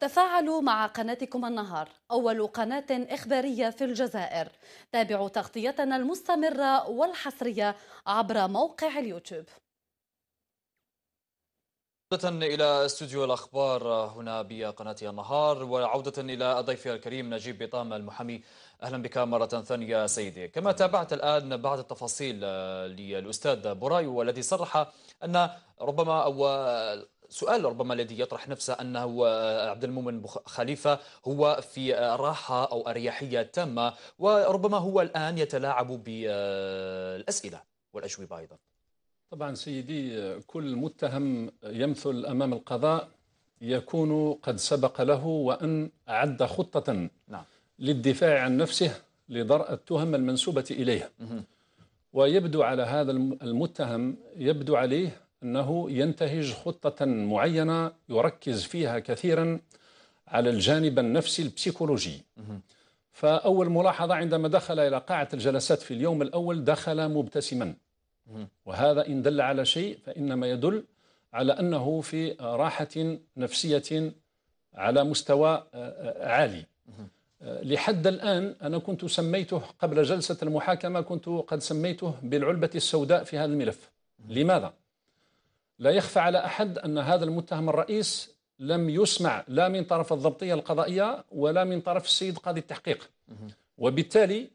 تفاعلوا مع قناتكم النهار أول قناة إخبارية في الجزائر تابعوا تغطيتنا المستمرة والحصرية عبر موقع اليوتيوب عودة إلى استوديو الأخبار هنا بقناة النهار وعودة إلى ضيفي الكريم نجيب بطام المحامي أهلا بك مرة ثانية سيدي كما تابعت الآن بعض التفاصيل للأستاذ بورايو والذي صرح أن ربما أو سؤال ربما الذي يطرح نفسه أنه آه، عبد المؤمن خليفة هو في آه، راحة أو أريحية تامة وربما هو الآن يتلاعب بالأسئلة آه، والأجوبة أيضا طبعا سيدي كل متهم يمثل أمام القضاء يكون قد سبق له وأن أعد خطة نعم. للدفاع عن نفسه لدرء التهم المنسوبة إليه مه. ويبدو على هذا المتهم يبدو عليه أنه ينتهج خطة معينة يركز فيها كثيرا على الجانب النفسي البسيكولوجي فأول ملاحظة عندما دخل إلى قاعة الجلسات في اليوم الأول دخل مبتسما وهذا إن دل على شيء فإنما يدل على أنه في راحة نفسية على مستوى آه، آه، عالي لحد الآن أنا كنت سميته قبل جلسة المحاكمة كنت قد سميته بالعلبة السوداء في هذا الملف لماذا؟ لا يخفى على أحد أن هذا المتهم الرئيس لم يسمع لا من طرف الضبطية القضائية ولا من طرف السيد قاضي التحقيق وبالتالي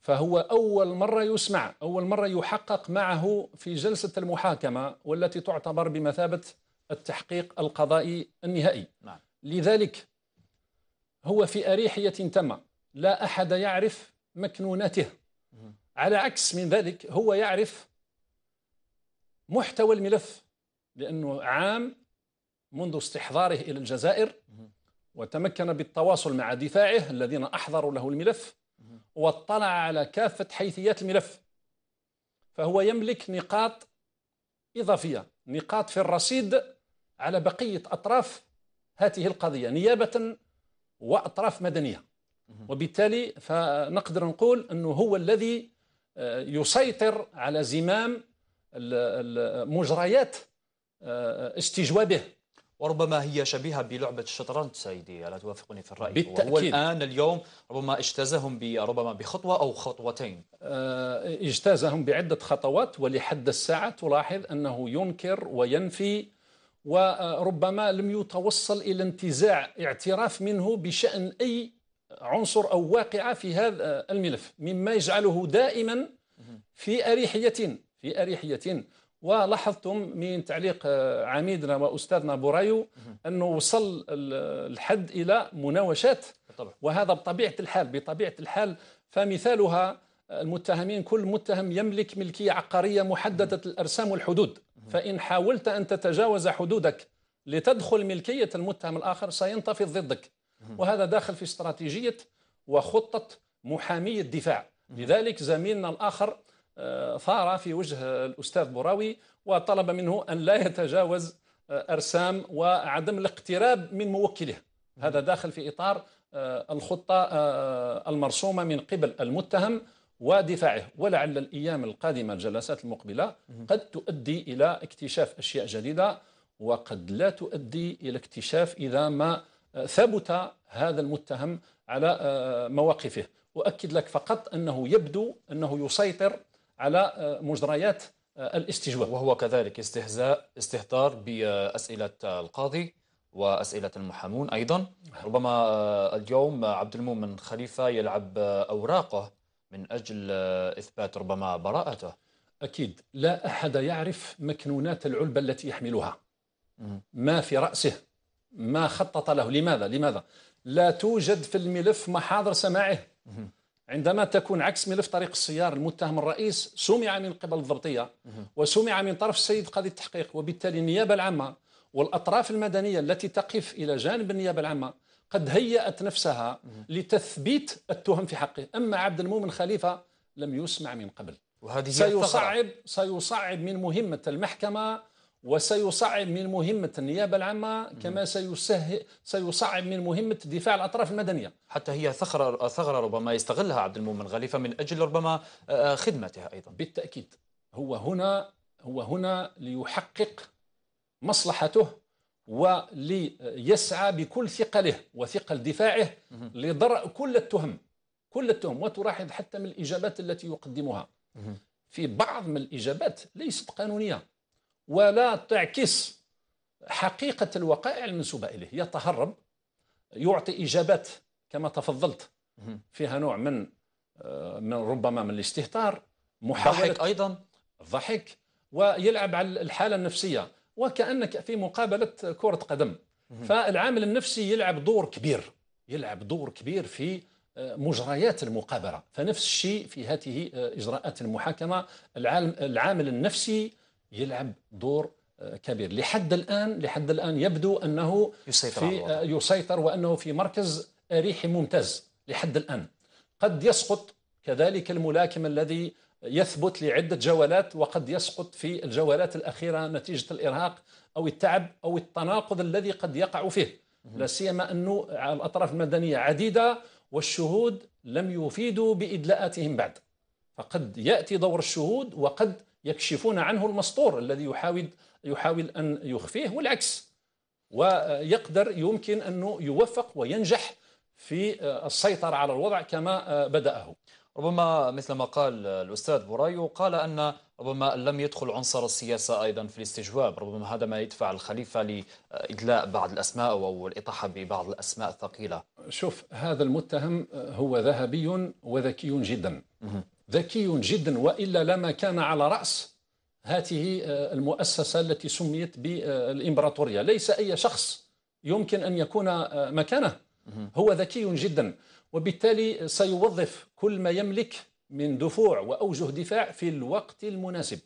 فهو أول مرة يسمع أول مرة يحقق معه في جلسة المحاكمة والتي تعتبر بمثابة التحقيق القضائي النهائي نعم. لذلك هو في أريحية تامة لا أحد يعرف مكنوناته على عكس من ذلك هو يعرف محتوى الملف لأنه عام منذ استحضاره إلى الجزائر وتمكن بالتواصل مع دفاعه الذين أحضروا له الملف واطلع على كافة حيثيات الملف فهو يملك نقاط إضافية نقاط في الرصيد على بقية أطراف هذه القضية نيابة وأطراف مدنية وبالتالي فنقدر نقول أنه هو الذي آه، يسيطر على زمام مجريات استجوابه وربما هي شبيهة بلعبة الشطرنج سيدي ألا توافقني في الرأي بالتأكيد وهو الآن اليوم ربما اجتازهم ربما بخطوة أو خطوتين آه، اجتازهم بعدة خطوات ولحد الساعة تلاحظ أنه ينكر وينفي وربما لم يتوصل إلى انتزاع اعتراف منه بشأن أي عنصر أو واقعة في هذا الملف مما يجعله دائما في أريحية في أريحية ولاحظتم من تعليق آه، عميدنا واستاذنا بوريو انه وصل الحد الى مناوشات وهذا بطبيعه الحال بطبيعه الحال فمثالها آه، المتهمين كل متهم يملك ملكيه عقاريه محدده الارسام والحدود فان حاولت ان تتجاوز حدودك لتدخل ملكيه المتهم الاخر سينتفض ضدك وهذا داخل في استراتيجيه وخطه محامي الدفاع لذلك زميلنا الاخر ثار في وجه الأستاذ بوراوي وطلب منه أن لا يتجاوز آه، أرسام وعدم الاقتراب من موكله هذا داخل في إطار آه، الخطة آه، المرسومة من قبل المتهم ودفاعه ولعل الأيام القادمة الجلسات المقبلة قد تؤدي إلى اكتشاف أشياء جديدة وقد لا تؤدي إلى اكتشاف إذا ما ثبت هذا المتهم على مواقفه أؤكد لك فقط أنه يبدو أنه يسيطر على آه، مجريات آه، الاستجواب وهو كذلك استهزاء استهتار بأسئلة القاضي وأسئلة المحامون أيضا ربما آه، اليوم عبد المؤمن خليفة يلعب أوراقه من أجل إثبات ربما براءته أكيد لا أحد يعرف مكنونات العلبة التي يحملها ما في رأسه ما خطط له لماذا لماذا لا توجد في الملف محاضر سماعه عندما تكون عكس ملف طريق السيار المتهم الرئيس سمع من قبل الضبطيه وسمع من طرف السيد قاضي التحقيق وبالتالي النيابه العامه والاطراف المدنيه التي تقف الى جانب النيابه العامه قد هيأت نفسها لتثبيت التهم في حقه اما عبد المؤمن خليفه لم يسمع من قبل وهذه سيصعب سيصعب من مهمه المحكمه وسيصعب من مهمة النيابة العامة كما سيسهل سيصعب من مهمة دفاع الأطراف المدنية حتى هي ثغرة ثغرة ربما يستغلها عبد المؤمن غليفة من أجل ربما آه، آه، خدمتها أيضا بالتأكيد هو هنا هو هنا ليحقق مصلحته وليسعى بكل ثقله وثقل دفاعه لدرء كل التهم كل التهم وتلاحظ حتى من الإجابات التي يقدمها في بعض من الإجابات ليست قانونية ولا تعكس حقيقة الوقائع المنسوبة إليه يتهرب يعطي إجابات كما تفضلت فيها نوع من آه، من ربما من الاستهتار محاولة ضحك أيضا ضحك ويلعب على الحالة النفسية وكأنك في مقابلة كرة قدم فالعامل النفسي يلعب دور كبير يلعب دور كبير في آه، مجريات المقابلة فنفس الشيء في هذه آه، إجراءات المحاكمة العامل النفسي يلعب دور آه، كبير لحد الان لحد الان يبدو انه يسيطر في آه، يسيطر وانه في مركز ريحي ممتاز لحد الان قد يسقط كذلك الملاكم الذي يثبت لعده جولات وقد يسقط في الجولات الاخيره نتيجه الارهاق او التعب او التناقض الذي قد يقع فيه لا سيما انه الاطراف المدنيه عديده والشهود لم يفيدوا بادلاءاتهم بعد فقد ياتي دور الشهود وقد يكشفون عنه المسطور الذي يحاول يحاول ان يخفيه والعكس ويقدر يمكن انه يوفق وينجح في آه، السيطره على الوضع كما آه، بداه. ربما مثل ما قال الاستاذ بورايو قال ان ربما لم يدخل عنصر السياسه ايضا في الاستجواب، ربما هذا ما يدفع الخليفه لادلاء بعض الاسماء او الاطاحه ببعض الاسماء الثقيله. شوف هذا المتهم هو ذهبي وذكي جدا. ذكي جدا والا لما كان على راس هذه آه، المؤسسه التي سميت بالامبراطوريه ليس اي شخص يمكن ان يكون آه، مكانه هو ذكي جدا وبالتالي سيوظف كل ما يملك من دفوع واوجه دفاع في الوقت المناسب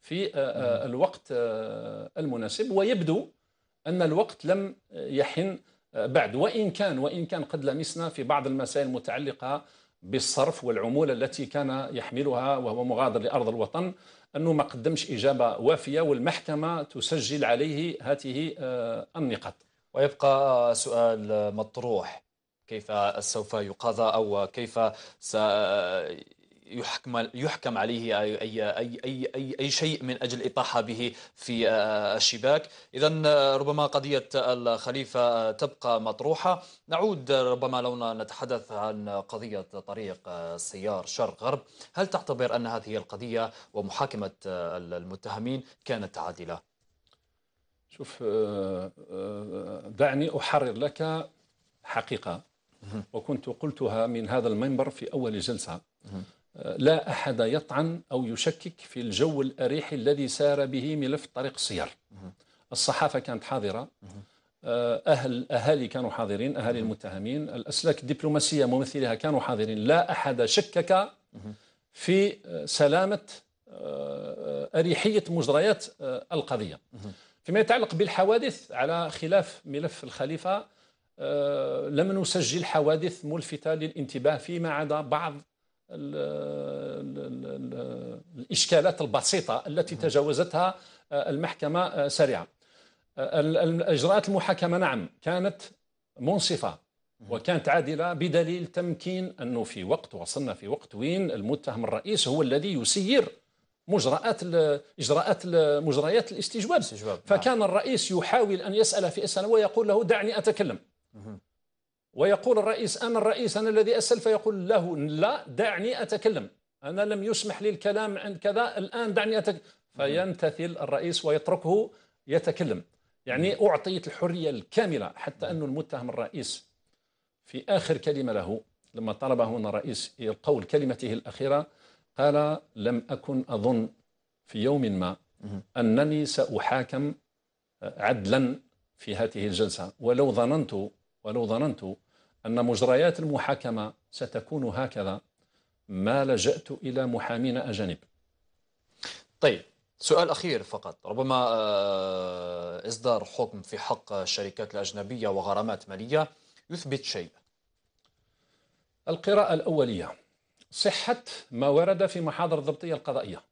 في آه، الوقت المناسب ويبدو ان الوقت لم يحن بعد وان كان وان كان قد لمسنا في بعض المسائل المتعلقه بالصرف والعمولة التي كان يحملها وهو مغادر لأرض الوطن أنه ما قدمش إجابة وافية والمحكمة تسجل عليه هذه آه، النقاط ويبقى سؤال مطروح كيف سوف يقاضى أو كيف يحكم يحكم عليه اي اي اي اي, أي شيء من اجل الاطاحه به في آه، الشباك، اذا آه، ربما قضيه الخليفه تبقى مطروحه، نعود آه، ربما لو نتحدث عن قضيه طريق السيار شرق غرب، هل تعتبر ان هذه القضيه ومحاكمه المتهمين كانت عادله؟ شوف دعني احرر لك حقيقه وكنت قلتها من هذا المنبر في أول جلسة لا أحد يطعن أو يشكك في الجو الأريحي الذي سار به ملف طريق السير الصحافة كانت حاضرة آه، أهل أهالي كانوا حاضرين أهالي المتهمين الأسلاك الدبلوماسية ممثليها كانوا حاضرين لا أحد شكك في سلامة آه، أريحية مجريات آه، القضية فيما يتعلق بالحوادث على خلاف ملف الخليفة لم نسجل حوادث ملفتة للانتباه فيما عدا بعض الإشكالات البسيطة التي تجاوزتها آه، المحكمة آه، سريعه آه، الإجراءات المحاكمة نعم كانت منصفة وكانت عادلة بدليل تمكين أنه في وقت وصلنا في وقت وين المتهم الرئيس هو الذي يسير مجريات اجراءات مجريات الاستجواب نعم. فكان الرئيس يحاول ان يسال في اسئله ويقول له دعني اتكلم ويقول الرئيس أنا الرئيس أنا الذي أسأل فيقول له لا دعني أتكلم أنا لم يسمح لي الكلام عند كذا الآن دعني أتكلم فينتثل الرئيس ويتركه يتكلم يعني أعطيت الحرية الكاملة حتى أن المتهم الرئيس في آخر كلمة له لما طلبه أن الرئيس القول كلمته الأخيرة قال لم أكن أظن في يوم ما أنني سأحاكم عدلا في هذه الجلسة ولو ظننت ولو ظننت أن مجريات المحاكمة ستكون هكذا ما لجأت إلى محامين أجانب طيب سؤال أخير فقط ربما آه، إصدار حكم في حق الشركات الأجنبية وغرامات مالية يثبت شيء القراءة الأولية صحة ما ورد في محاضر الضبطية القضائية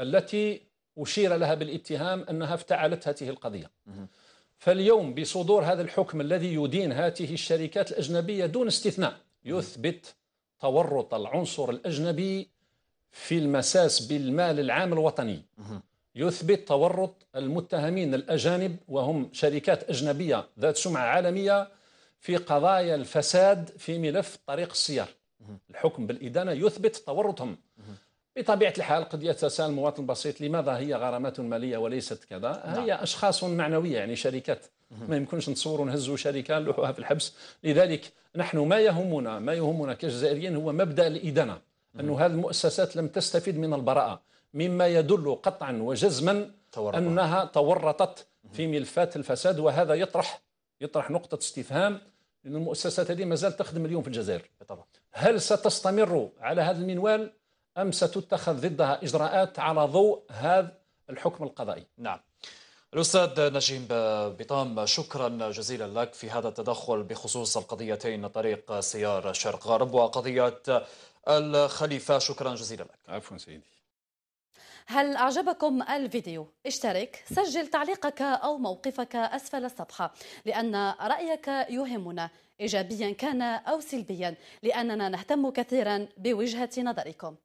التي أشير لها بالاتهام أنها افتعلت هذه القضية فاليوم بصدور هذا الحكم الذي يدين هاته الشركات الأجنبية دون استثناء يثبت تورط العنصر الأجنبي في المساس بالمال العام الوطني يثبت تورط المتهمين الأجانب وهم شركات أجنبية ذات سمعة عالمية في قضايا الفساد في ملف طريق السير الحكم بالإدانة يثبت تورطهم بطبيعة الحال قد يتساءل المواطن البسيط لماذا هي غرامات مالية وليست كذا نعم. هي نعم. أشخاص معنوية يعني شركات ما يمكنش نتصوروا نهزوا شركة نلوحوها في الحبس لذلك نحن ما يهمنا ما يهمنا كجزائريين هو مبدأ الإدانة أن هذه المؤسسات لم تستفيد من البراءة مما يدل قطعا وجزما تورطها. أنها تورطت في ملفات الفساد وهذا يطرح يطرح نقطة استفهام لأن المؤسسات هذه ما زالت تخدم اليوم في الجزائر هل ستستمر على هذا المنوال أم ستتخذ ضدها إجراءات على ضوء هذا الحكم القضائي نعم الأستاذ نجيم بطام شكرا جزيلا لك في هذا التدخل بخصوص القضيتين طريق سيار شرق غرب وقضية الخليفة شكرا جزيلا لك عفوا سيدي هل أعجبكم الفيديو؟ اشترك، سجل تعليقك أو موقفك أسفل الصفحة لأن رأيك يهمنا إيجابيا كان أو سلبيا لأننا نهتم كثيرا بوجهة نظركم